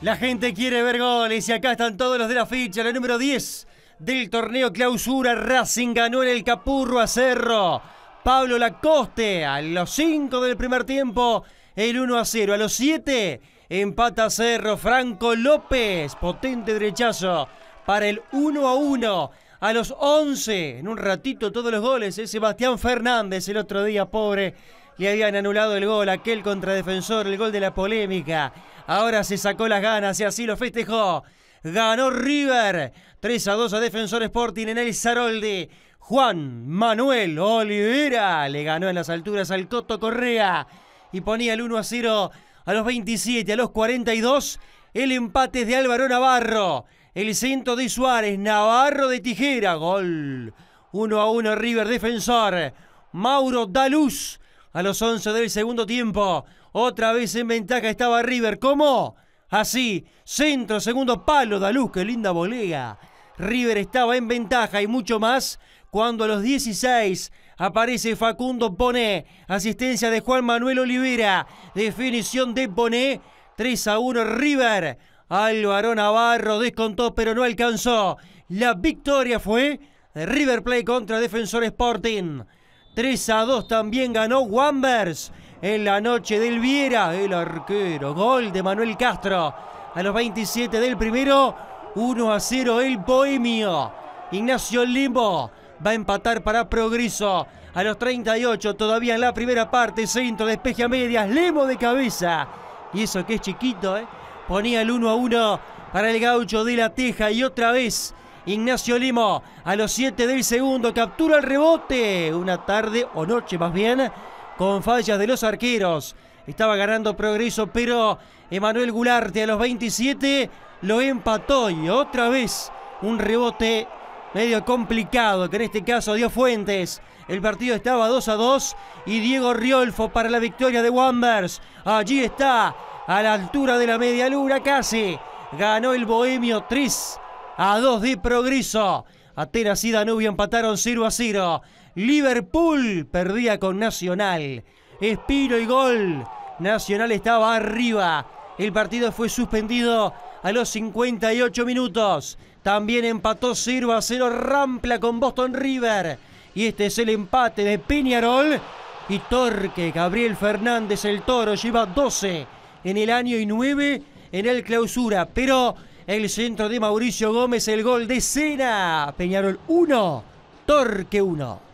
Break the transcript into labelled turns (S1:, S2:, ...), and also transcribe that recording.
S1: La gente quiere ver goles y acá están todos los de la ficha, la número 10 del torneo clausura. Racing ganó en el Capurro a Cerro. Pablo Lacoste a los 5 del primer tiempo, el 1 a 0. A los 7 empata Cerro. Franco López, potente derechazo para el 1 a 1 a los 11, en un ratito todos los goles, es ¿eh? Sebastián Fernández el otro día, pobre, le habían anulado el gol, aquel contradefensor, el gol de la polémica. Ahora se sacó las ganas y así lo festejó. Ganó River 3 a 2 a Defensor Sporting en el Zaroldi. Juan Manuel Olivera le ganó en las alturas al Coto Correa y ponía el 1 a 0 a los 27, a los 42. El empate de Álvaro Navarro. El centro de Suárez, Navarro de Tijera, gol. 1 a 1 River Defensor. Mauro Daluz. a los 11 del segundo tiempo. Otra vez en ventaja estaba River. ¿Cómo? Así, centro, segundo palo, Daluz, qué linda volea. River estaba en ventaja y mucho más cuando a los 16 aparece Facundo Pone. asistencia de Juan Manuel Olivera, definición de Pone. 3 a 1 River. Álvaro Navarro descontó pero no alcanzó. La victoria fue de River Plate contra Defensor Sporting. 3 a 2 también ganó Wambers en la noche del Viera, el arquero. Gol de Manuel Castro a los 27 del primero. 1 a 0 el Bohemio. Ignacio Limbo va a empatar para Progreso. A los 38, todavía en la primera parte, centro, despeje a medias, Lemo de cabeza. Y eso que es chiquito, ¿eh? ponía el 1 a 1 para el gaucho de la Teja y otra vez Ignacio Limo a los 7 del segundo captura el rebote, una tarde o noche más bien, con fallas de los arqueros. Estaba ganando progreso, pero Emanuel Gularte a los 27 lo empató y otra vez un rebote medio complicado, que en este caso dio Fuentes. El partido estaba 2 a 2 y Diego Riolfo para la victoria de Wambers. Allí está a la altura de la media luna casi. Ganó el Bohemio 3 a 2 de Progreso. Atenas y Danubio empataron 0 a 0. Liverpool perdía con Nacional. Espiro y gol. Nacional estaba arriba. El partido fue suspendido a los 58 minutos. También empató 0 a 0 Rampla con Boston River. Y este es el empate de Peñarol. Y Torque, Gabriel Fernández, el toro, lleva 12 en el año y nueve, en el clausura. Pero el centro de Mauricio Gómez, el gol de Cena. Peñarol 1, Torque 1.